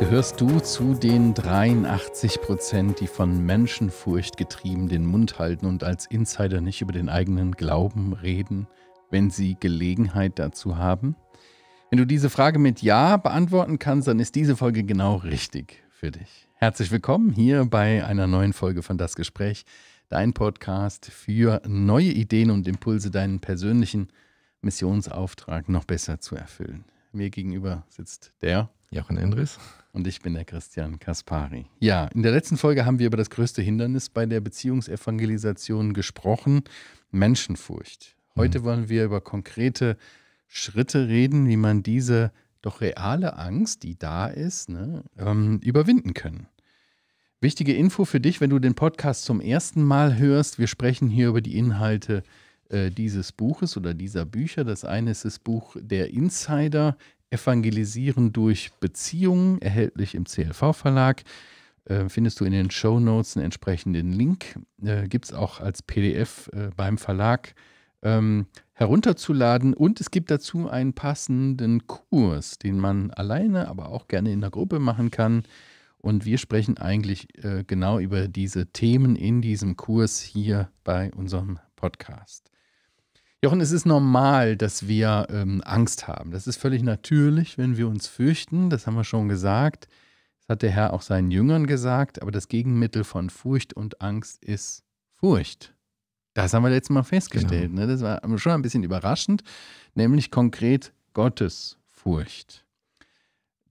Gehörst du zu den 83 Prozent, die von Menschenfurcht getrieben den Mund halten und als Insider nicht über den eigenen Glauben reden, wenn sie Gelegenheit dazu haben? Wenn du diese Frage mit Ja beantworten kannst, dann ist diese Folge genau richtig für dich. Herzlich willkommen hier bei einer neuen Folge von Das Gespräch dein Podcast für neue Ideen und Impulse, deinen persönlichen Missionsauftrag noch besser zu erfüllen. Mir gegenüber sitzt der Jochen Endres. Und ich bin der Christian Kaspari. Ja, in der letzten Folge haben wir über das größte Hindernis bei der Beziehungsevangelisation gesprochen, Menschenfurcht. Mhm. Heute mhm. wollen wir über konkrete Schritte reden, wie man diese doch reale Angst, die da ist, ne, ähm, überwinden können. Wichtige Info für dich, wenn du den Podcast zum ersten Mal hörst. Wir sprechen hier über die Inhalte äh, dieses Buches oder dieser Bücher. Das eine ist das Buch Der Insider, Evangelisieren durch Beziehungen, erhältlich im CLV-Verlag. Äh, findest du in den Show Notes einen entsprechenden Link. Äh, Gibt es auch als PDF äh, beim Verlag ähm, herunterzuladen. Und es gibt dazu einen passenden Kurs, den man alleine, aber auch gerne in der Gruppe machen kann. Und wir sprechen eigentlich äh, genau über diese Themen in diesem Kurs hier bei unserem Podcast. Jochen, es ist normal, dass wir ähm, Angst haben. Das ist völlig natürlich, wenn wir uns fürchten. Das haben wir schon gesagt. Das hat der Herr auch seinen Jüngern gesagt. Aber das Gegenmittel von Furcht und Angst ist Furcht. Das haben wir letztes Mal festgestellt. Genau. Ne? Das war schon ein bisschen überraschend, nämlich konkret Gottes Furcht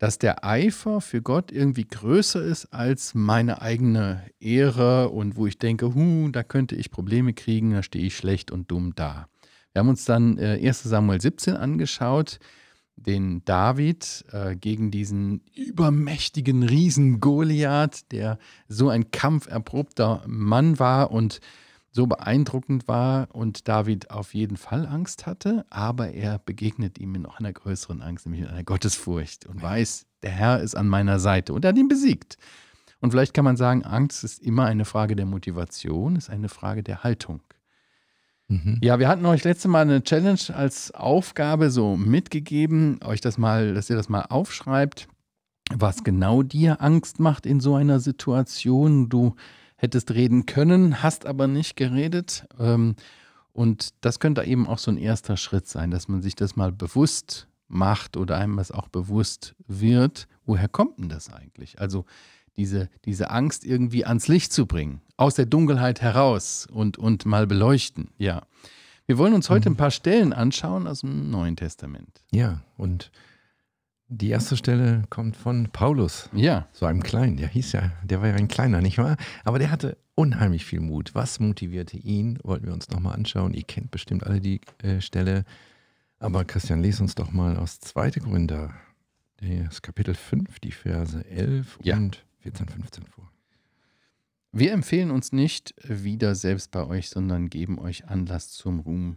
dass der Eifer für Gott irgendwie größer ist als meine eigene Ehre und wo ich denke, hu, da könnte ich Probleme kriegen, da stehe ich schlecht und dumm da. Wir haben uns dann äh, 1 Samuel 17 angeschaut, den David äh, gegen diesen übermächtigen Riesen Goliath, der so ein kampferprobter Mann war und so beeindruckend war und David auf jeden Fall Angst hatte, aber er begegnet ihm in noch einer größeren Angst, nämlich in einer Gottesfurcht und weiß, der Herr ist an meiner Seite und er hat ihn besiegt. Und vielleicht kann man sagen, Angst ist immer eine Frage der Motivation, ist eine Frage der Haltung. Mhm. Ja, wir hatten euch letzte Mal eine Challenge als Aufgabe so mitgegeben, euch das mal, dass ihr das mal aufschreibt, was genau dir Angst macht in so einer Situation. Du hättest reden können, hast aber nicht geredet. Ähm, und das könnte eben auch so ein erster Schritt sein, dass man sich das mal bewusst macht oder einem das auch bewusst wird. Woher kommt denn das eigentlich? Also diese, diese Angst irgendwie ans Licht zu bringen, aus der Dunkelheit heraus und, und mal beleuchten, ja. Wir wollen uns heute mhm. ein paar Stellen anschauen aus dem Neuen Testament. Ja, und die erste Stelle kommt von Paulus. Ja. So einem Kleinen. Der hieß ja, der war ja ein Kleiner, nicht wahr? Aber der hatte unheimlich viel Mut. Was motivierte ihn? Wollten wir uns nochmal anschauen. Ihr kennt bestimmt alle die äh, Stelle. Aber Christian, les uns doch mal aus 2. Korinther, das Kapitel 5, die Verse 11 ja. und 14, 15 vor. Wir empfehlen uns nicht wieder selbst bei euch, sondern geben euch Anlass zum Ruhm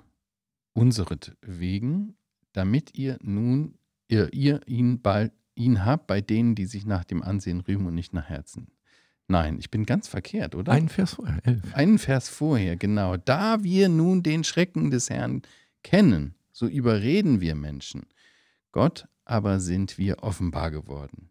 unseretwegen, damit ihr nun ihr, ihr ihn, bei, ihn habt bei denen, die sich nach dem Ansehen rühmen und nicht nach Herzen. Nein, ich bin ganz verkehrt, oder? Einen Vers vorher. Äh, elf. Einen Vers vorher, genau. Da wir nun den Schrecken des Herrn kennen, so überreden wir Menschen. Gott aber sind wir offenbar geworden.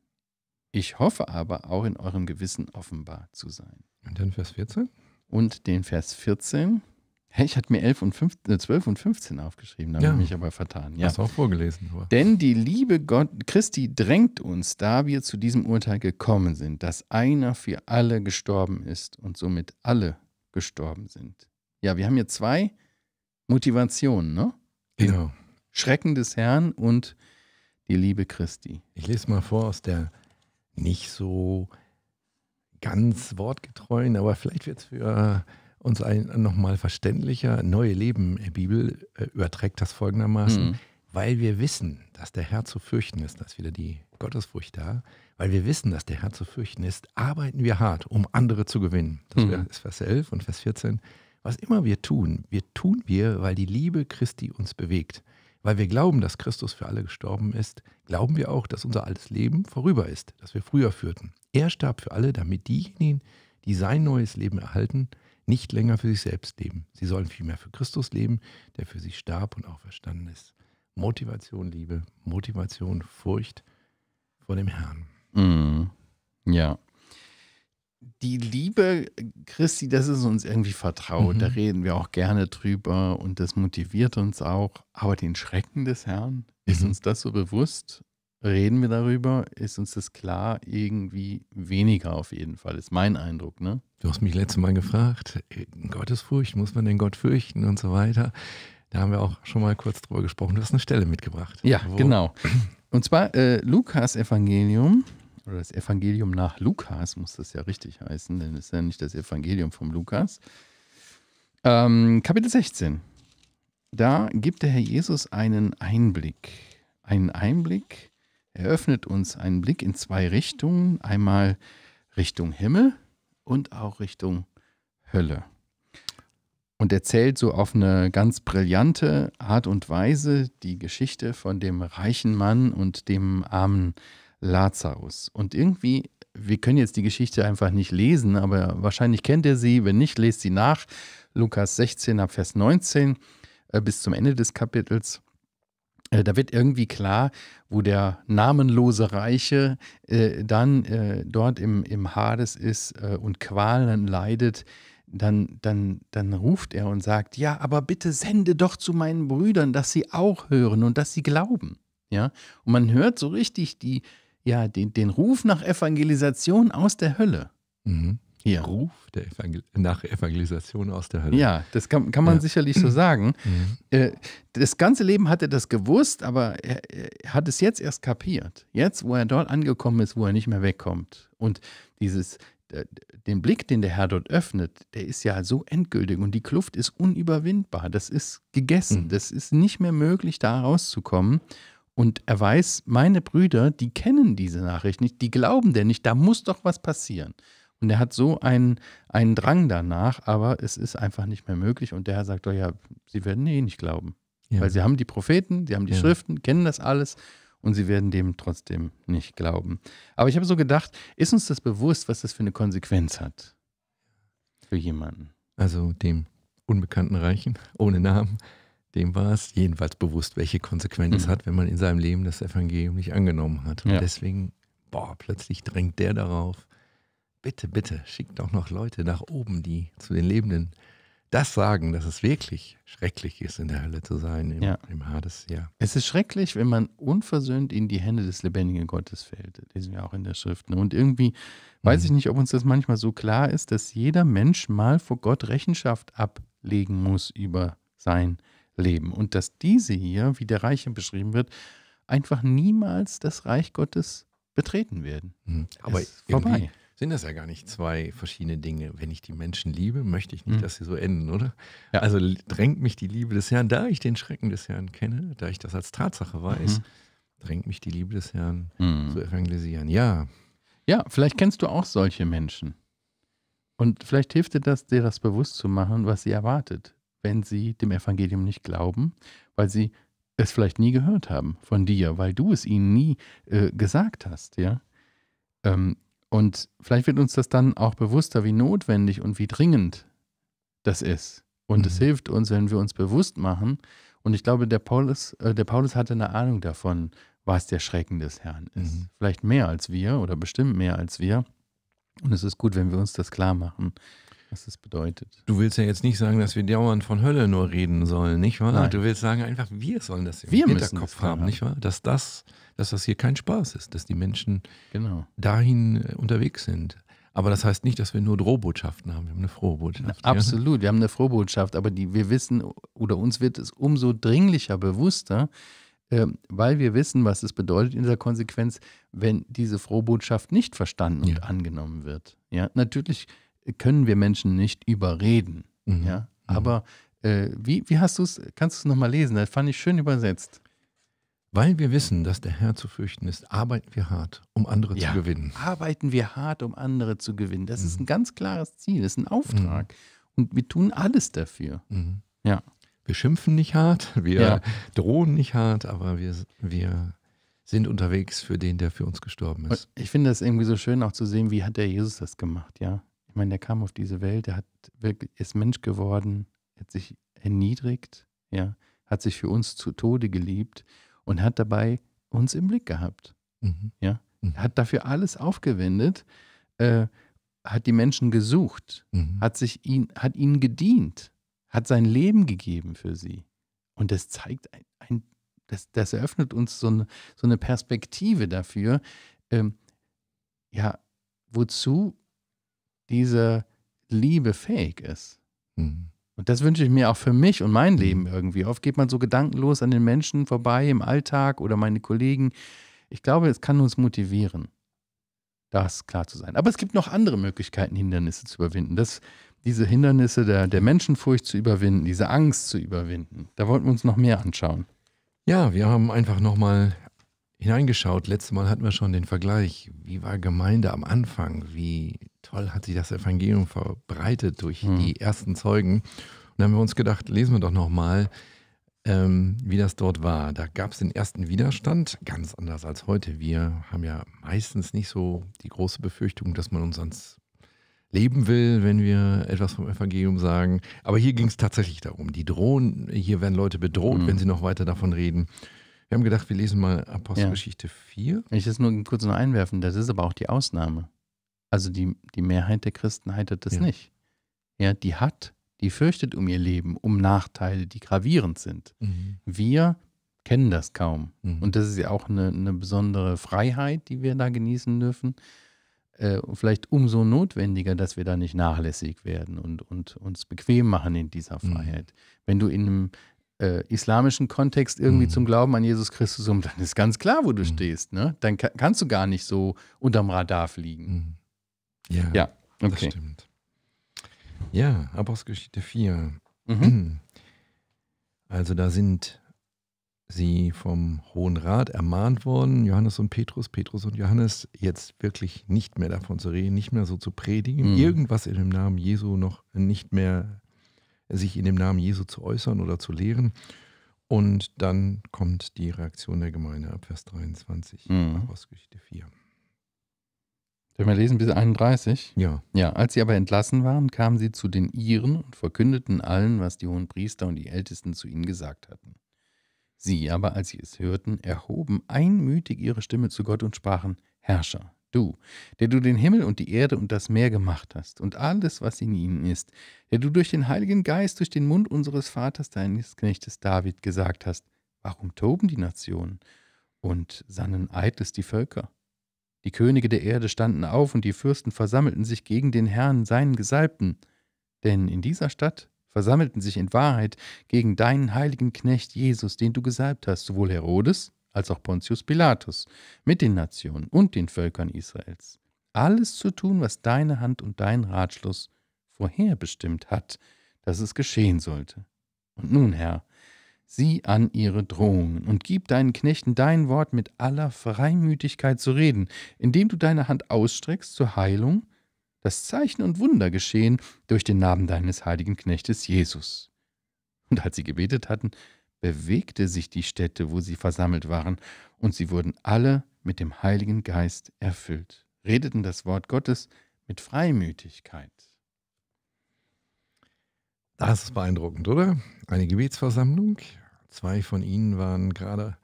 Ich hoffe aber auch in eurem Gewissen offenbar zu sein. Und den Vers 14? Und den Vers 14. Hey, ich hatte mir 11 und 15, äh, 12 und 15 aufgeschrieben, da ja. habe ich mich aber vertan. Ja. Hast du auch vorgelesen. Aber. Denn die Liebe Gott, Christi drängt uns, da wir zu diesem Urteil gekommen sind, dass einer für alle gestorben ist und somit alle gestorben sind. Ja, wir haben hier zwei Motivationen, ne? Genau. Schrecken des Herrn und die Liebe Christi. Ich lese mal vor aus der nicht so ganz wortgetreuen, aber vielleicht wird es für uns ein nochmal verständlicher. Neue Leben äh, Bibel äh, überträgt das folgendermaßen. Mhm. Weil wir wissen, dass der Herr zu fürchten ist, da ist wieder die Gottesfurcht da, weil wir wissen, dass der Herr zu fürchten ist, arbeiten wir hart, um andere zu gewinnen. Das mhm. ist Vers 11 und Vers 14. Was immer wir tun, wir tun wir, weil die Liebe Christi uns bewegt. Weil wir glauben, dass Christus für alle gestorben ist, glauben wir auch, dass unser altes Leben vorüber ist, das wir früher führten. Er starb für alle, damit diejenigen, die sein neues Leben erhalten, nicht länger für sich selbst leben. Sie sollen vielmehr für Christus leben, der für sie starb und auch verstanden ist. Motivation, Liebe, Motivation, Furcht vor dem Herrn. Mm, ja. Die Liebe Christi, das ist uns irgendwie vertraut. Mhm. Da reden wir auch gerne drüber und das motiviert uns auch. Aber den Schrecken des Herrn, ist mhm. uns das so bewusst? reden wir darüber, ist uns das klar irgendwie weniger auf jeden Fall, ist mein Eindruck. Ne? Du hast mich letztes Mal gefragt, äh, Gottesfurcht, muss man den Gott fürchten und so weiter. Da haben wir auch schon mal kurz drüber gesprochen. Du hast eine Stelle mitgebracht. Ja, Wo? genau. Und zwar äh, Lukas Evangelium oder das Evangelium nach Lukas muss das ja richtig heißen, denn es ist ja nicht das Evangelium vom Lukas. Ähm, Kapitel 16. Da gibt der Herr Jesus einen Einblick. Einen Einblick eröffnet uns einen Blick in zwei Richtungen, einmal Richtung Himmel und auch Richtung Hölle. Und erzählt so auf eine ganz brillante Art und Weise die Geschichte von dem reichen Mann und dem armen Lazarus. Und irgendwie, wir können jetzt die Geschichte einfach nicht lesen, aber wahrscheinlich kennt ihr sie. Wenn nicht, lest sie nach. Lukas 16 ab Vers 19 äh, bis zum Ende des Kapitels. Äh, da wird irgendwie klar, wo der namenlose Reiche äh, dann äh, dort im, im Hades ist äh, und Qualen leidet, dann, dann, dann ruft er und sagt, ja, aber bitte sende doch zu meinen Brüdern, dass sie auch hören und dass sie glauben. Ja? Und man hört so richtig die, ja, den, den Ruf nach Evangelisation aus der Hölle. Mhm ja. Ruf Evangel nach Evangelisation aus der Hölle. Ja, das kann, kann man ja. sicherlich so sagen. Mhm. Äh, das ganze Leben hat er das gewusst, aber er, hat es jetzt erst kapiert. Jetzt, wo er dort angekommen ist, wo er nicht mehr wegkommt. Und dieses, äh, den Blick, den der Herr dort öffnet, der ist ja so endgültig und die Kluft ist unüberwindbar. Das ist gegessen. Mhm. Das ist nicht mehr möglich, da rauszukommen. Und er weiß, meine Brüder, die kennen diese Nachricht nicht, die glauben der nicht, da muss doch was passieren. Und der hat so einen, einen Drang danach, aber es ist einfach nicht mehr möglich. Und der Herr sagt, oh ja, sie werden eh nicht glauben. Ja. Weil sie haben die Propheten, sie haben die ja. Schriften, kennen das alles und sie werden dem trotzdem nicht glauben. Aber ich habe so gedacht, ist uns das bewusst, was das für eine Konsequenz hat für jemanden? Also dem unbekannten Reichen ohne Namen, dem war es jedenfalls bewusst, welche Konsequenz mhm. es hat, wenn man in seinem Leben das Evangelium nicht angenommen hat. Und ja. deswegen, boah, plötzlich drängt der darauf, bitte, bitte schickt auch noch Leute nach oben, die zu den Lebenden das sagen, dass es wirklich schrecklich ist, in der Hölle zu sein, im, ja. im Hades. Ja. Es ist schrecklich, wenn man unversöhnt in die Hände des lebendigen Gottes fällt. Das lesen wir auch in der Schrift. Ne? Und irgendwie weiß mhm. ich nicht, ob uns das manchmal so klar ist, dass jeder Mensch mal vor Gott Rechenschaft ablegen muss über sein Leben. Und dass diese hier, wie der Reiche beschrieben wird, einfach niemals das Reich Gottes betreten werden. Mhm. Aber vorbei sind das ja gar nicht zwei verschiedene Dinge. Wenn ich die Menschen liebe, möchte ich nicht, mhm. dass sie so enden, oder? Ja. Also drängt mich die Liebe des Herrn, da ich den Schrecken des Herrn kenne, da ich das als Tatsache weiß, mhm. drängt mich die Liebe des Herrn mhm. zu evangelisieren. Ja. Ja, vielleicht kennst du auch solche Menschen. Und vielleicht hilft dir das, dir das bewusst zu machen, was sie erwartet, wenn sie dem Evangelium nicht glauben, weil sie es vielleicht nie gehört haben von dir, weil du es ihnen nie äh, gesagt hast, ja. Ähm, und vielleicht wird uns das dann auch bewusster, wie notwendig und wie dringend das ist. Und es mhm. hilft uns, wenn wir uns bewusst machen. Und ich glaube, der Paulus, äh, der Paulus hatte eine Ahnung davon, was der Schrecken des Herrn ist. Mhm. Vielleicht mehr als wir oder bestimmt mehr als wir. Und es ist gut, wenn wir uns das klar machen, was das bedeutet. Du willst ja jetzt nicht sagen, dass wir dauernd von Hölle nur reden sollen, nicht wahr? Nein. Du willst sagen einfach, wir sollen das im wir Hinterkopf haben, haben, nicht wahr? Dass das dass das hier kein Spaß ist, dass die Menschen genau. dahin äh, unterwegs sind. Aber das heißt nicht, dass wir nur Drohbotschaften haben. Wir haben eine frohe Botschaft. Na, absolut, wir haben eine frohe Botschaft, aber die, wir wissen oder uns wird es umso dringlicher bewusster, äh, weil wir wissen, was es bedeutet in der Konsequenz, wenn diese frohe Botschaft nicht verstanden ja. und angenommen wird. Ja, natürlich können wir Menschen nicht überreden. Mhm. Ja, mhm. aber äh, wie, wie hast du es? Kannst du es nochmal lesen? Das fand ich schön übersetzt. Weil wir wissen, dass der Herr zu fürchten ist, arbeiten wir hart, um andere ja, zu gewinnen. Arbeiten wir hart, um andere zu gewinnen. Das mhm. ist ein mhm. ganz klares Ziel, das ist ein mhm. Auftrag. Mhm. Und wir tun alles dafür. Mhm. Ja. Wir schimpfen nicht hart, wir ja. drohen nicht hart, aber wir, wir sind unterwegs für den, der für uns gestorben ist. Und ich finde das irgendwie so schön auch zu sehen, wie hat der Jesus das gemacht, ja? Ich meine, der kam auf diese Welt, der hat wirklich, ist Mensch geworden, hat sich erniedrigt, ja, hat sich für uns zu Tode geliebt und hat dabei uns im Blick gehabt. Mhm. Ja? Mhm. Hat dafür alles aufgewendet, äh, hat die Menschen gesucht, mhm. hat, sich ihn, hat ihnen gedient, hat sein Leben gegeben für sie. Und das zeigt ein, ein das, das eröffnet uns so eine, so eine Perspektive dafür, ähm, ja, wozu diese Liebe fähig ist. Mhm. Und das wünsche ich mir auch für mich und mein Leben irgendwie. Oft geht man so gedankenlos an den Menschen vorbei im Alltag oder meine Kollegen. Ich glaube, es kann uns motivieren, das klar zu sein. Aber es gibt noch andere Möglichkeiten, Hindernisse zu überwinden. Das, diese Hindernisse der, der Menschenfurcht zu überwinden, diese Angst zu überwinden. Da wollten wir uns noch mehr anschauen. Ja, wir haben einfach nochmal hineingeschaut. Letztes Mal hatten wir schon den Vergleich. Wie war Gemeinde am Anfang? Wie toll hat sich das Evangelium verbreitet durch hm. die ersten Zeugen. Und dann haben wir uns gedacht, lesen wir doch nochmal, ähm, wie das dort war. Da gab es den ersten Widerstand, ganz anders als heute. Wir haben ja meistens nicht so die große Befürchtung, dass man uns ans Leben will, wenn wir etwas vom Evangelium sagen. Aber hier ging es tatsächlich darum. Die drohen, hier werden Leute bedroht, hm. wenn sie noch weiter davon reden. Wir haben gedacht, wir lesen mal Apostelgeschichte ja. 4. Ich will es nur kurz noch einwerfen, das ist aber auch die Ausnahme also die, die Mehrheit der Christen heitert das ja. nicht. Ja, die hat, die fürchtet um ihr Leben, um Nachteile, die gravierend sind. Mhm. Wir kennen das kaum. Mhm. Und das ist ja auch eine, eine, besondere Freiheit, die wir da genießen dürfen. Äh, vielleicht umso notwendiger, dass wir da nicht nachlässig werden und, und uns bequem machen in dieser mhm. Freiheit. Mhm. Wenn du in einem äh, islamischen Kontext irgendwie mhm. zum Glauben an Jesus Christus um, dann ist ganz klar, wo du mhm. stehst. Ne? Dann kann, kannst du gar nicht so unterm Radar fliegen. Mhm. Ja, ja okay. das stimmt. Ja, Apostelgeschichte 4. Mhm. Also da sind sie vom Hohen Rat ermahnt worden, Johannes und Petrus, Petrus und Johannes, jetzt wirklich nicht mehr davon zu reden, nicht mehr so zu predigen, mhm. irgendwas in dem Namen Jesu noch nicht mehr sich in dem Namen Jesu zu äußern oder zu lehren. Und dann kommt die Reaktion der Gemeinde ab Vers 23, mhm. Apostelgeschichte 4. Dürfen wir lesen bis 31? Ja. Ja, als sie aber entlassen waren, kamen sie zu den Iren und verkündeten allen, was die hohen Priester und die Ältesten zu ihnen gesagt hatten. Sie aber, als sie es hörten, erhoben einmütig ihre Stimme zu Gott und sprachen, Herrscher, du, der du den Himmel und die Erde und das Meer gemacht hast und alles, was in ihnen ist, der du durch den Heiligen Geist, durch den Mund unseres Vaters, deines Knechtes David, gesagt hast, warum toben die Nationen und sannen eitles die Völker? Die Könige der Erde standen auf und die Fürsten versammelten sich gegen den Herrn, seinen Gesalbten. Denn in dieser Stadt versammelten sich in Wahrheit gegen deinen heiligen Knecht Jesus, den du gesalbt hast, sowohl Herodes als auch Pontius Pilatus, mit den Nationen und den Völkern Israels. Alles zu tun, was deine Hand und dein Ratschluss vorherbestimmt hat, dass es geschehen sollte. Und nun, Herr, sieh an ihre Drohungen und gib deinen Knechten dein Wort mit aller Freimütigkeit zu reden, indem du deine Hand ausstreckst zur Heilung, dass Zeichen und Wunder geschehen durch den Namen deines heiligen Knechtes Jesus. Und als sie gebetet hatten, bewegte sich die Stätte, wo sie versammelt waren, und sie wurden alle mit dem Heiligen Geist erfüllt, redeten das Wort Gottes mit Freimütigkeit. Das ist beeindruckend, oder? Eine Gebetsversammlung. Zwei von ihnen waren gerade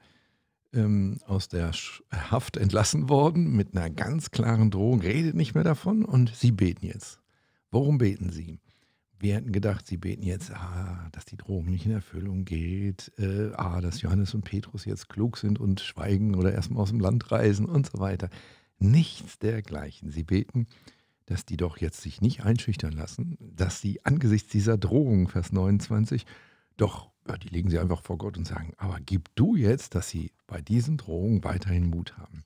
ähm, aus der Haft entlassen worden mit einer ganz klaren Drohung, redet nicht mehr davon und sie beten jetzt. Worum beten sie? Wir hätten gedacht, sie beten jetzt, ah, dass die Drohung nicht in Erfüllung geht, äh, ah, dass Johannes und Petrus jetzt klug sind und schweigen oder erstmal aus dem Land reisen und so weiter. Nichts dergleichen. Sie beten, dass die doch jetzt sich nicht einschüchtern lassen, dass sie angesichts dieser Drohung, Vers 29, doch, ja, die legen sie einfach vor Gott und sagen, aber gib du jetzt, dass sie bei diesen Drohungen weiterhin Mut haben.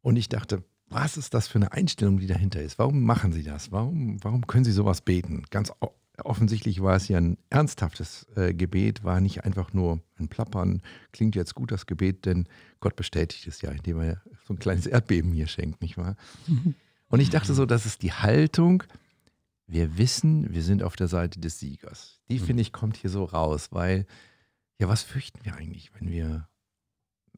Und ich dachte, was ist das für eine Einstellung, die dahinter ist? Warum machen sie das? Warum, warum können sie sowas beten? Ganz offensichtlich war es ja ein ernsthaftes äh, Gebet, war nicht einfach nur ein Plappern. Klingt jetzt gut, das Gebet, denn Gott bestätigt es ja, indem er so ein kleines Erdbeben hier schenkt, nicht wahr? Mhm. Und ich dachte so, das ist die Haltung, wir wissen, wir sind auf der Seite des Siegers. Die, mhm. finde ich, kommt hier so raus, weil, ja, was fürchten wir eigentlich, wenn wir,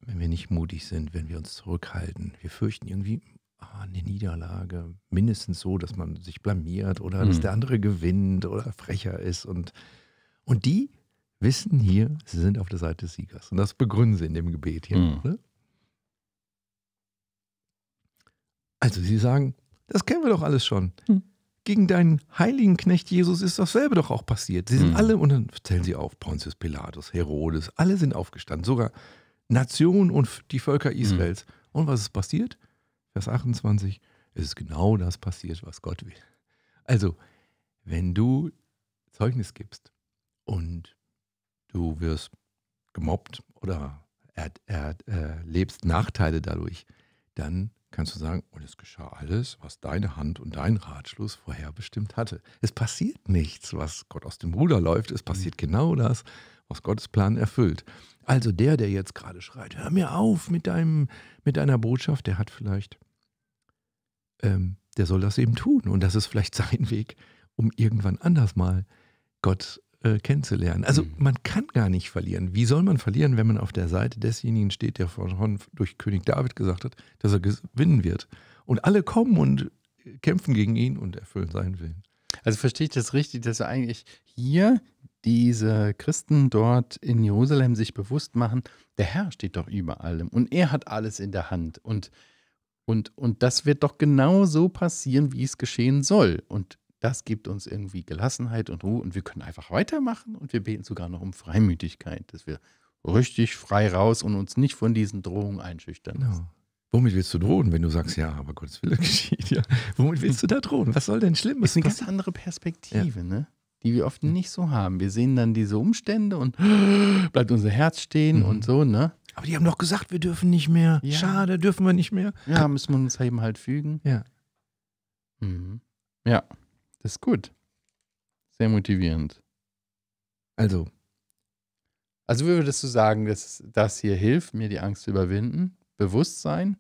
wenn wir nicht mutig sind, wenn wir uns zurückhalten? Wir fürchten irgendwie ah, eine Niederlage, mindestens so, dass man sich blamiert oder mhm. dass der andere gewinnt oder frecher ist. Und, und die wissen hier, sie sind auf der Seite des Siegers. Und das begründen sie in dem Gebet hier. Mhm. Ne? Also sie sagen, das kennen wir doch alles schon. Hm. Gegen deinen heiligen Knecht Jesus ist dasselbe doch auch passiert. Sie sind hm. alle, und dann zählen sie auf, Pontius Pilatus, Herodes, alle sind aufgestanden, sogar Nationen und die Völker hm. Israels. Hm. Und was ist passiert? Vers 28, es ist genau das passiert, was Gott will. Also, wenn du Zeugnis gibst und du wirst gemobbt oder erlebst äh, Nachteile dadurch, dann kannst du sagen, und es geschah alles, was deine Hand und dein Ratschluss vorher bestimmt hatte. Es passiert nichts, was Gott aus dem Ruder läuft. Es passiert mhm. genau das, was Gottes Plan erfüllt. Also der, der jetzt gerade schreit, hör mir auf mit, deinem, mit deiner Botschaft, der hat vielleicht, ähm, der soll das eben tun. Und das ist vielleicht sein Weg, um irgendwann anders mal Gott äh, kennenzulernen. Also mhm. man kann gar nicht verlieren. Wie soll man verlieren, wenn man auf der Seite desjenigen steht, der vorhin durch König David gesagt hat, dass er gewinnen wird? Und alle kommen und kämpfen gegen ihn und erfüllen seinen Willen. Also verstehe ich das richtig, dass eigentlich hier diese Christen dort in Jerusalem sich bewusst machen, der Herr steht doch über allem und er hat alles in der Hand und und, und das wird doch genau so passieren, wie es geschehen soll. Und das gibt uns irgendwie Gelassenheit und Ruhe und wir können einfach weitermachen und wir beten sogar noch um Freimütigkeit, dass wir richtig frei raus und uns nicht von diesen Drohungen einschüchtern. Genau. Womit willst du drohen, wenn du sagst, ja, aber Gottes Wille geschieht, ja. Womit willst du da drohen? Was soll denn schlimm? Das ist eine ganz andere Perspektive, ja. ne? die wir oft nicht so haben. Wir sehen dann diese Umstände und bleibt unser Herz stehen mhm. und so, ne? Aber die haben doch gesagt, wir dürfen nicht mehr. Ja. Schade, dürfen wir nicht mehr. Ja, müssen wir uns eben halt fügen. Ja. Mhm. Ja ist gut. Sehr motivierend. Also. Also würdest du sagen, dass das hier hilft, mir die Angst zu überwinden? Bewusstsein,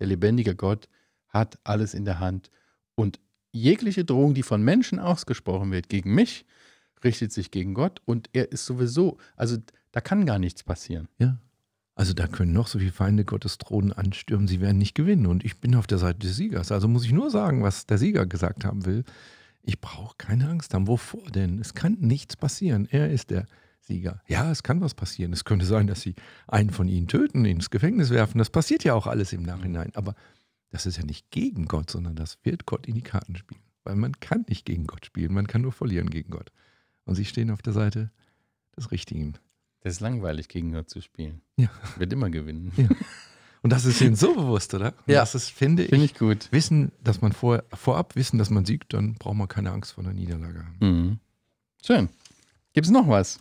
der lebendige Gott hat alles in der Hand und jegliche Drohung, die von Menschen ausgesprochen wird gegen mich, richtet sich gegen Gott und er ist sowieso, also da kann gar nichts passieren. Ja. Also da können noch so viele Feinde Gottes Thronen anstürmen, sie werden nicht gewinnen und ich bin auf der Seite des Siegers. Also muss ich nur sagen, was der Sieger gesagt haben will ich brauche keine Angst haben. Wovor denn? Es kann nichts passieren. Er ist der Sieger. Ja, es kann was passieren. Es könnte sein, dass sie einen von ihnen töten, ihn ins Gefängnis werfen. Das passiert ja auch alles im Nachhinein. Aber das ist ja nicht gegen Gott, sondern das wird Gott in die Karten spielen. Weil man kann nicht gegen Gott spielen, man kann nur verlieren gegen Gott. Und sie stehen auf der Seite des Richtigen. Das ist langweilig, gegen Gott zu spielen. Ja. Wird immer gewinnen. Ja. Und das ist ihnen so bewusst, oder? Und ja. Das ist, finde ich, ich gut. Wissen, dass man vor, vorab wissen, dass man siegt, dann braucht man keine Angst vor einer Niederlage haben. Mhm. Schön. Gibt es noch was?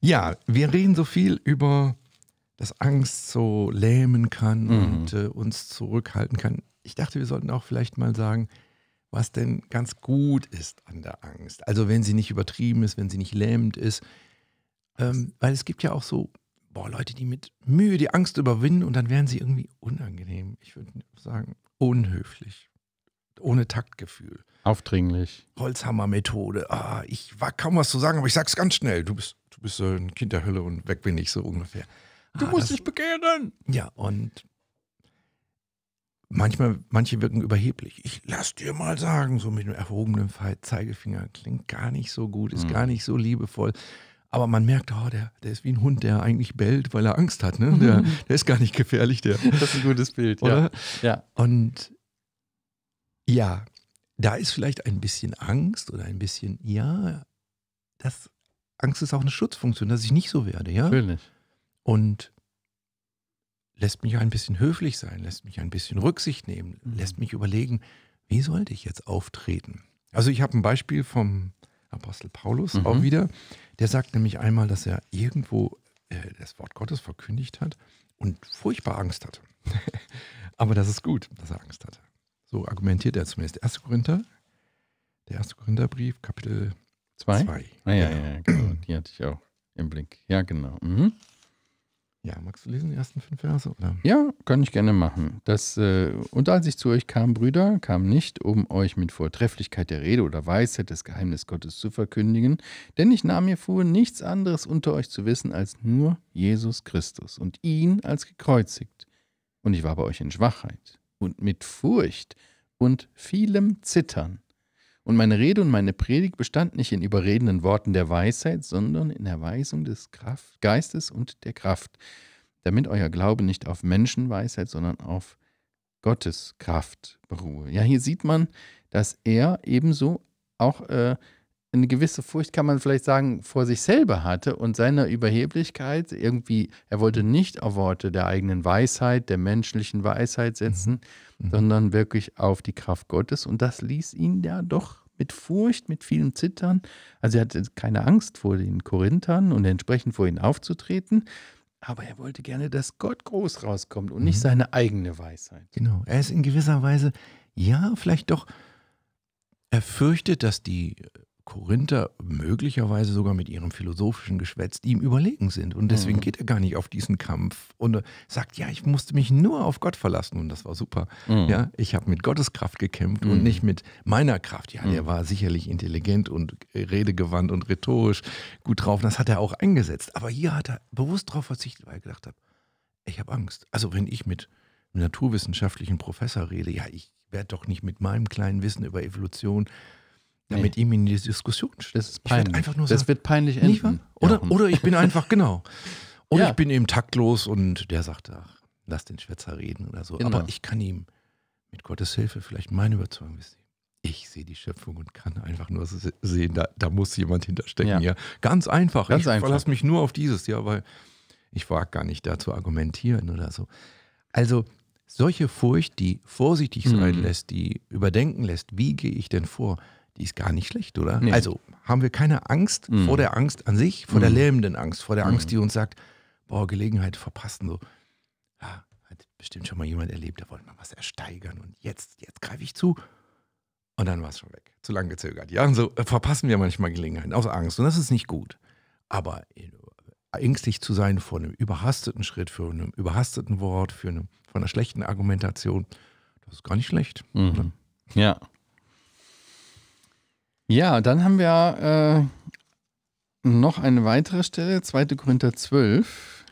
Ja, wir reden so viel über, dass Angst so lähmen kann mhm. und äh, uns zurückhalten kann. Ich dachte, wir sollten auch vielleicht mal sagen, was denn ganz gut ist an der Angst. Also wenn sie nicht übertrieben ist, wenn sie nicht lähmend ist. Ähm, weil es gibt ja auch so boah, Leute, die mit Mühe die Angst überwinden und dann werden sie irgendwie unangenehm. Ich würde sagen, unhöflich. Ohne Taktgefühl. Aufdringlich. Holzhammermethode. Ah, ich war kaum was zu sagen, aber ich sag's ganz schnell. Du bist, du bist ein Kind der Hölle und weg bin ich so ungefähr. Du ah, musst das, dich bekehren. Ja, und manchmal, manche wirken überheblich. Ich lass dir mal sagen, so mit einem erhobenen Zeigefinger, klingt gar nicht so gut, ist mhm. gar nicht so liebevoll. Aber man merkt, oh, der, der ist wie ein Hund, der eigentlich bellt, weil er Angst hat. Ne? Der, der ist gar nicht gefährlich. Der. Das ist ein gutes Bild, Ja. ja. Und ja, da ist vielleicht ein bisschen Angst oder ein bisschen, ja, das, Angst ist auch eine Schutzfunktion, dass ich nicht so werde, ja? Natürlich. Und lässt mich ein bisschen höflich sein, lässt mich ein bisschen Rücksicht nehmen, mhm. lässt mich überlegen, wie sollte ich jetzt auftreten? Also ich habe ein Beispiel vom Apostel Paulus mhm. auch wieder. Der sagt nämlich einmal, dass er irgendwo äh, das Wort Gottes verkündigt hat und furchtbar Angst hatte. Aber das ist gut, dass er Angst hatte. So argumentiert er zumindest. 1. Korinther, der 1. Korintherbrief, Kapitel 2. Ah, ja, genau. ja, genau. Die hatte ich auch im Blick. Ja, genau. Mhm. Ja, magst du lesen die ersten fünf Verse? Oder? Ja, kann ich gerne machen. Das, äh, und als ich zu euch kam, Brüder, kam nicht, um euch mit Vortrefflichkeit der Rede oder Weisheit das Geheimnis Gottes zu verkündigen, denn ich nahm mir vor, nichts anderes unter euch zu wissen als nur Jesus Christus und ihn als gekreuzigt. Und ich war bei euch in Schwachheit und mit Furcht und vielem Zittern. Und meine Rede und meine Predigt bestand nicht in überredenden Worten der Weisheit, sondern in Erweisung des Kraft, Geistes und der Kraft, damit euer Glaube nicht auf Menschenweisheit, sondern auf Gottes Kraft beruhe. Ja, hier sieht man, dass er ebenso auch äh, eine gewisse Furcht, kann man vielleicht sagen, vor sich selber hatte und seiner Überheblichkeit irgendwie, er wollte mhm. nicht auf Worte der eigenen Weisheit, der menschlichen Weisheit mhm. setzen, mhm. sondern wirklich auf die Kraft Gottes. Und das ließ ihn ja doch mit Furcht, mit vielem Zittern. Also er hatte keine Angst vor den Korinthern und entsprechend vor ihnen aufzutreten. Aber er wollte gerne, dass Gott groß rauskommt und mhm. nicht seine eigene Weisheit. Genau. Er ist in gewisser Weise, ja, vielleicht doch, er fürchtet, dass die Korinther möglicherweise sogar mit ihrem philosophischen Geschwätz ihm überlegen sind. Und deswegen mhm. geht er gar nicht auf diesen Kampf und äh, sagt, ja, ich musste mich nur auf Gott verlassen und das war super. Mhm. Ja, ich habe mit Gottes Kraft gekämpft mhm. und nicht mit meiner Kraft. Ja, der mhm. war sicherlich intelligent und redegewandt und rhetorisch gut drauf. Das hat er auch eingesetzt. Aber hier hat er bewusst darauf verzichtet, weil er gedacht hat, ich habe Angst. Also wenn ich mit einem naturwissenschaftlichen Professor rede, ja, ich werde doch nicht mit meinem kleinen Wissen über Evolution nee. ja, mit ihm in die Diskussion Das ist peinlich. einfach nur das sagen, wird peinlich enden. Nicht Oder, ja. oder ich bin einfach, genau. Oder ja. ich bin eben taktlos und der sagt, ach, lass den Schwätzer reden oder so. Genau. Aber ich kann ihm mit Gottes Hilfe vielleicht meine Überzeugung wissen. Ich sehe die Schöpfung und kann einfach nur sehen, da, da muss jemand hinterstecken. Ja. Ganz einfach. Ganz ich verlasse mich nur auf dieses, ja, weil ich wage gar nicht da zu argumentieren oder so. Also solche Furcht, die vorsichtig sein mhm. lässt, die überdenken lässt, wie gehe ich denn vor, die ist gar nicht schlecht, oder? Nee. Also haben wir keine Angst mhm. vor der Angst an sich, vor mhm. der lähmenden Angst, vor der Angst, mhm. die uns sagt, boah, Gelegenheit verpassen, so. Ja, hat bestimmt schon mal jemand erlebt, da wollte man was ersteigern und jetzt, jetzt greife ich zu. Und dann war es schon weg. Zu lange gezögert. Ja, und so äh, verpassen wir manchmal Gelegenheiten aus Angst. Und das ist nicht gut. Aber äh, ängstlich zu sein vor einem überhasteten Schritt, für einem überhasteten Wort, für einem, von einer schlechten Argumentation, das ist gar nicht schlecht. Ne? Mhm. Ja. Ja, dann haben wir äh, noch eine weitere Stelle, 2. Korinther 12.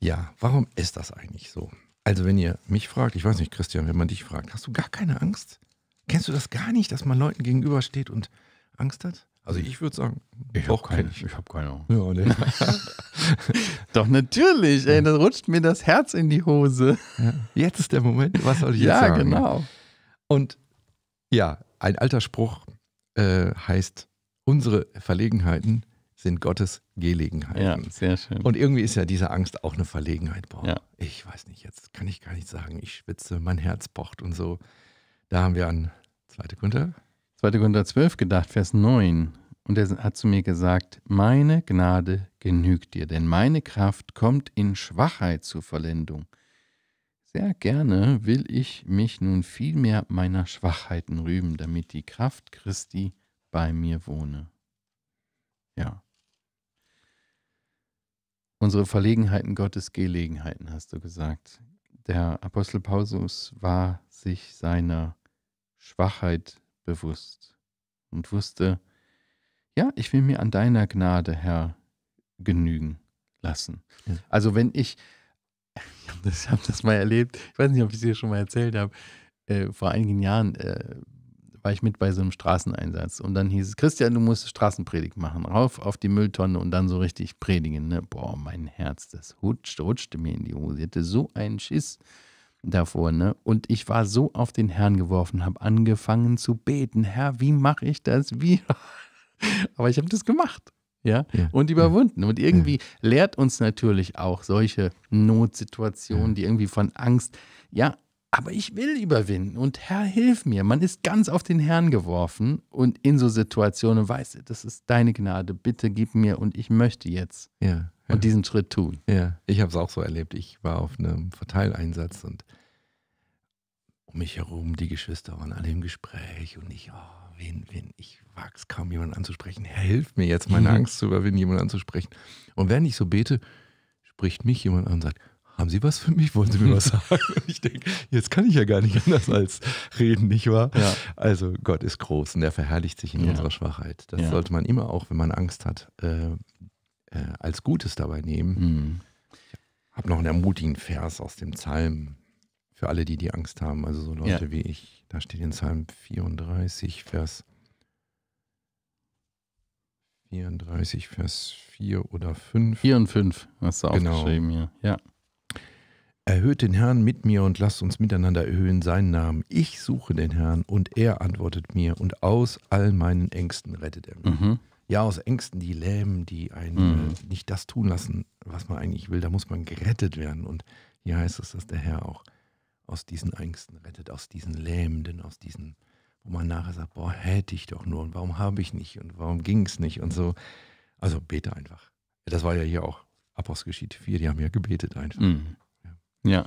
Ja, warum ist das eigentlich so? Also, wenn ihr mich fragt, ich weiß nicht, Christian, wenn man dich fragt, hast du gar keine Angst? Kennst du das gar nicht, dass man Leuten gegenübersteht und Angst hat? Also ich würde sagen, ich habe keine, ich, ich habe keine Angst. Ja, nee. Doch natürlich, ey, dann rutscht mir das Herz in die Hose. Ja, jetzt ist der Moment, was soll ich ja, jetzt sagen? Ja, genau. Und ja, ein alter Spruch, äh, heißt, unsere Verlegenheiten sind Gottes Gelegenheiten. Ja, sehr schön. Und irgendwie ist ja diese Angst auch eine Verlegenheit. Boah, ja. ich weiß nicht, jetzt kann ich gar nicht sagen, ich schwitze, mein Herz pocht und so. Da haben wir an 2. Korinther. 2. Korinther 12 gedacht, Vers 9. Und er hat zu mir gesagt, meine Gnade genügt dir, denn meine Kraft kommt in Schwachheit zur Vollendung. Sehr gerne will ich mich nun vielmehr meiner Schwachheiten rühmen, damit die Kraft Christi bei mir wohne. Ja. Unsere Verlegenheiten Gottes Gelegenheiten, hast du gesagt. Der Apostel Paulus war sich seiner Schwachheit bewusst und wusste, ja, ich will mir an deiner Gnade, Herr, genügen lassen. Also wenn ich ich habe das, hab das, mal erlebt, ich weiß nicht, ob ich es dir schon mal erzählt habe, äh, vor einigen Jahren äh, war ich mit bei so einem Straßeneinsatz und dann hieß es, Christian, du musst Straßenpredigt machen, rauf auf die Mülltonne und dann so richtig predigen. Ne? Boah, mein Herz, das rutschte, rutschte mir in die Hose, ich hatte so einen Schiss davor, ne? Und ich war so auf den Herrn geworfen, habe angefangen zu beten. Herr, wie mache ich das? Wie? Aber ich habe das gemacht. Ja? ja? und überwunden. Und irgendwie ja. lehrt uns natürlich auch solche Notsituationen, ja. die irgendwie von Angst, ja, aber ich will überwinden und Herr, hilf mir. Man ist ganz auf den Herrn geworfen und in so Situationen weiß, das ist deine Gnade, bitte gib mir und ich möchte jetzt. Und diesen Schritt tun. Ja, ich habe es auch so erlebt. Ich war auf einem Verteileinsatz und um mich herum, die Geschwister waren alle im Gespräch und ich, oh, wen, wen, ich wage es kaum jemanden anzusprechen. Hilf mir jetzt, meine mhm. Angst zu überwinden, jemanden anzusprechen. Und während ich so bete, spricht mich jemand an und sagt, haben Sie was für mich? Wollen Sie mir was sagen? Und ich denke, jetzt kann ich ja gar nicht anders als reden, nicht wahr? Ja. Also Gott ist groß und er verherrlicht sich in ja. unserer Schwachheit. Das ja. sollte man immer auch, wenn man Angst hat, äh, äh, als Gutes dabei nehmen. Mhm. Ich habe noch einen ermutigen Vers aus dem Psalm für alle, die die Angst haben, also so Leute ja. wie ich, da steht in Psalm 34, Vers 34, Vers 4 oder 5. 4 und 5 hast du genau. aufgeschrieben hier. Ja. Erhöht den Herrn mit mir und lasst uns miteinander erhöhen seinen Namen. Ich suche den Herrn und er antwortet mir und aus all meinen Ängsten rettet er mich. Mhm. Ja, aus Ängsten, die lähmen, die einen äh, mhm. nicht das tun lassen, was man eigentlich will. Da muss man gerettet werden. Und hier heißt es, dass der Herr auch aus diesen Ängsten rettet, aus diesen Lähmenden, aus diesen, wo man nachher sagt, boah, hätte ich doch nur und warum habe ich nicht und warum ging es nicht und so. Also bete einfach. Das war ja hier auch Apostelgeschichte 4, die haben ja gebetet einfach. Mhm. Ja. ja.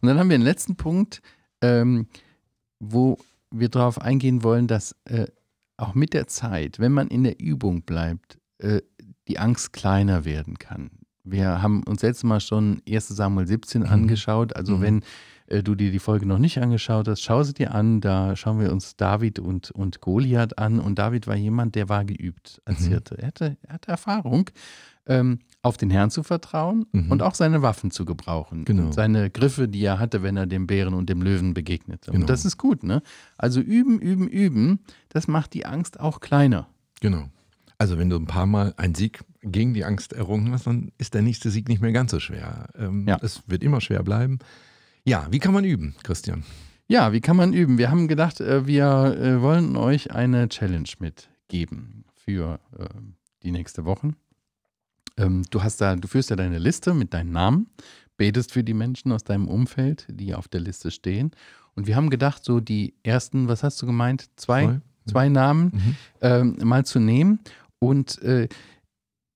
Und dann haben wir einen letzten Punkt, ähm, wo wir darauf eingehen wollen, dass äh, auch mit der Zeit, wenn man in der Übung bleibt, äh, die Angst kleiner werden kann. Wir haben uns letztes Mal schon 1 Samuel 17 mhm. angeschaut. Also mhm. wenn äh, du dir die Folge noch nicht angeschaut hast, schau sie dir an. Da schauen wir uns David und, und Goliath an. Und David war jemand, der war geübt als mhm. Hirte. Er hatte, er hatte Erfahrung, ähm, auf den Herrn zu vertrauen mhm. und auch seine Waffen zu gebrauchen. Genau. Und seine Griffe, die er hatte, wenn er dem Bären und dem Löwen begegnete. Genau. Und das ist gut, ne? Also üben, üben, üben, das macht die Angst auch kleiner. Genau. Also wenn du ein paar Mal einen Sieg gegen die Angst errungen hast, dann ist der nächste Sieg nicht mehr ganz so schwer. Ähm, ja. Es wird immer schwer bleiben, ja, wie kann man üben, Christian? Ja, wie kann man üben? Wir haben gedacht, äh, wir äh, wollen euch eine Challenge mitgeben für ähm, die nächste Woche. Ähm, du hast da, du führst ja deine Liste mit deinen Namen, betest für die Menschen aus deinem Umfeld, die auf der Liste stehen. Und wir haben gedacht, so die ersten, was hast du gemeint? Zwei, Voll. zwei Namen mhm. Ähm, mal zu nehmen und äh,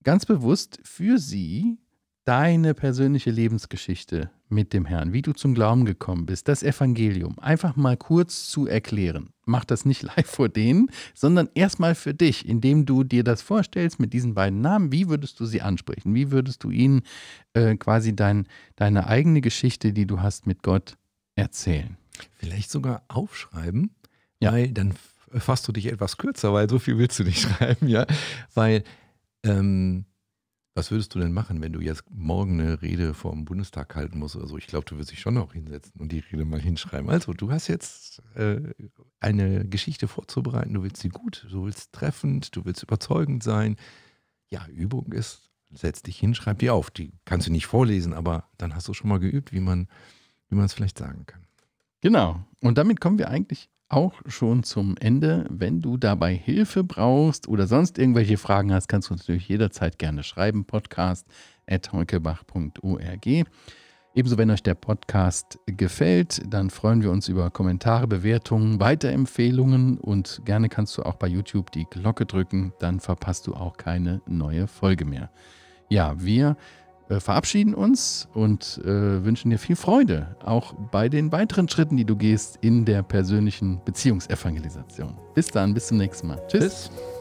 ganz bewusst für sie deine persönliche Lebensgeschichte mit dem Herrn, wie du zum Glauben gekommen bist, das Evangelium, einfach mal kurz zu erklären. Mach das nicht live vor denen, sondern erstmal für dich, indem du dir das vorstellst mit diesen beiden Namen. Wie würdest du sie ansprechen? Wie würdest du ihnen äh, quasi dein, deine eigene Geschichte, die du hast mit Gott, erzählen? Vielleicht sogar aufschreiben, ja. weil dann fasst du dich etwas kürzer, weil so viel willst du nicht schreiben, ja. Weil ähm, was würdest du denn machen, wenn du jetzt morgen eine Rede vom Bundestag halten musst oder so? Ich glaube, du würdest dich schon auch hinsetzen und die Rede mal hinschreiben. Also, du hast jetzt äh, eine Geschichte vorzubereiten, du willst sie gut, du willst treffend, du willst überzeugend sein. Ja, Übung ist, setz dich hin, schreib die auf. Die kannst du nicht vorlesen, aber dann hast du schon mal geübt, wie man wie man es vielleicht sagen kann. Genau. Und damit kommen wir eigentlich auch schon zum Ende. Wenn du dabei Hilfe brauchst oder sonst irgendwelche Fragen hast, kannst du uns natürlich jederzeit gerne schreiben. Podcast at heukebach.org. Ebenso, wenn euch der Podcast gefällt, dann freuen wir uns über Kommentare, Bewertungen, Weiterempfehlungen und gerne kannst du auch bei YouTube die Glocke drücken, dann verpasst du auch keine neue Folge mehr. Ja, wir äh, verabschieden uns und äh, wünschen dir viel Freude, auch bei den weiteren Schritten, die du gehst in der persönlichen Beziehungsevangelisation. Bis dann, bis zum nächsten Mal. Tschüss. Bis.